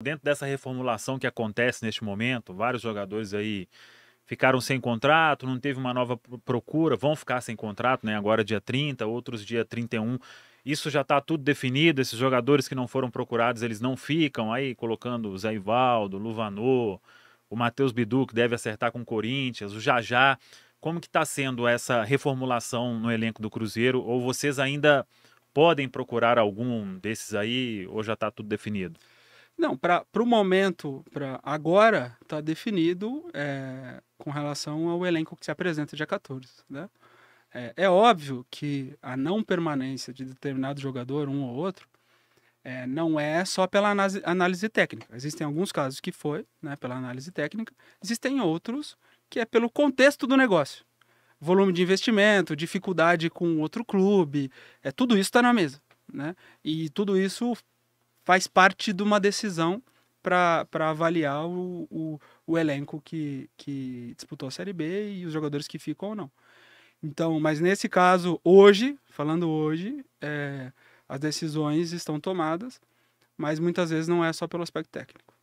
Dentro dessa reformulação que acontece neste momento, vários jogadores aí ficaram sem contrato, não teve uma nova procura, vão ficar sem contrato, né? Agora dia 30, outros dia 31. Isso já está tudo definido, esses jogadores que não foram procurados, eles não ficam aí colocando o Zé Ivaldo, Luvanô, o Matheus Bidu, que deve acertar com o Corinthians, o Jajá. Como que está sendo essa reformulação no elenco do Cruzeiro? Ou vocês ainda podem procurar algum desses aí, ou já está tudo definido? Não, para o momento, para agora, está definido é, com relação ao elenco que se apresenta dia 14. Né? É, é, óbvio que a não permanência de determinado jogador, um ou outro, é, não é só pela análise, técnica. Existem alguns casos que foi né, pela análise técnica, existem outros que é pelo contexto do negócio. Volume de investimento, dificuldade com outro clube, é, tudo isso está na mesa. Né? E tudo isso faz parte de uma decisão para avaliar o, o, o, elenco que, que disputou a Série B e os jogadores que ficam ou não. Então, mas nesse caso, hoje, falando hoje, é, as decisões estão tomadas, mas muitas vezes não é só pelo aspecto técnico.